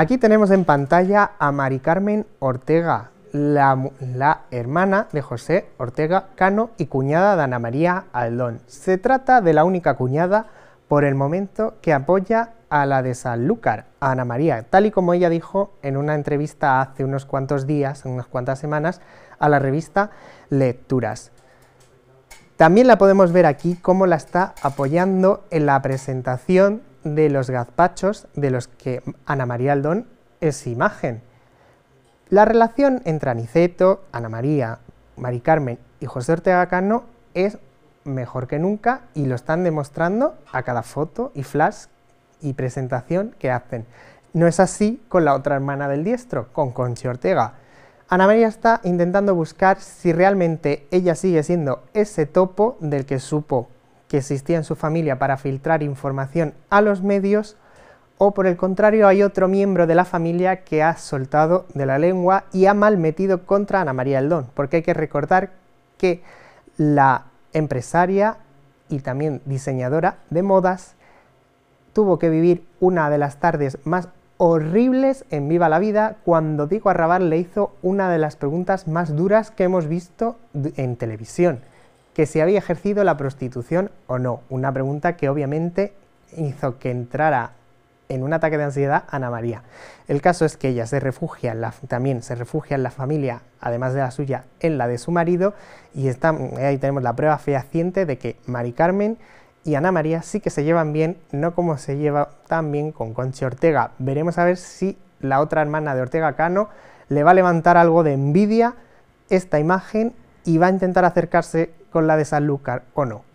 Aquí tenemos en pantalla a Mari Carmen Ortega, la, hermana de José Ortega Cano y cuñada de Ana María Aldón. Se trata de la única cuñada por el momento que apoya a la de Sanlúcar, Ana María, tal y como ella dijo en una entrevista hace unos cuantos días, unas cuantas semanas, a la revista Lecturas. También la podemos ver aquí cómo la está apoyando en la presentación de los gazpachos de los que Ana María Aldón es imagen. La relación entre Aniceto, Ana María, Mari Carmen y José Ortega Cano es mejor que nunca y lo están demostrando a cada foto y flash y presentación que hacen. No es así con la otra hermana del diestro, con Conchi Ortega, Ana María está intentando buscar si realmente ella sigue siendo ese topo del que supo que existía en su familia para filtrar información a los medios, o por el contrario hay otro miembro de la familia que ha soltado de la lengua y ha malmetido contra Ana María Eldón, porque hay que recordar que la empresaria y también diseñadora de modas tuvo que vivir una de las tardes más horribles en Viva la Vida cuando Tico Arrabal le hizo una de las preguntas más duras que hemos visto en televisión, que si había ejercido la prostitución o no. Una pregunta que obviamente hizo que entrara en un ataque de ansiedad Ana María. El caso es que ella se refugia la, también se refugia en la familia, además de la suya, en la de su marido, y está, mm, ahí tenemos la prueba fehaciente de que Mari Carmen y Ana María sí que se llevan bien, no como se lleva tan bien con Conchi Ortega. Veremos a ver si la otra hermana de Ortega Cano le va a levantar algo de envidia esta imagen y va a intentar acercarse con la de Sanlúcar o no.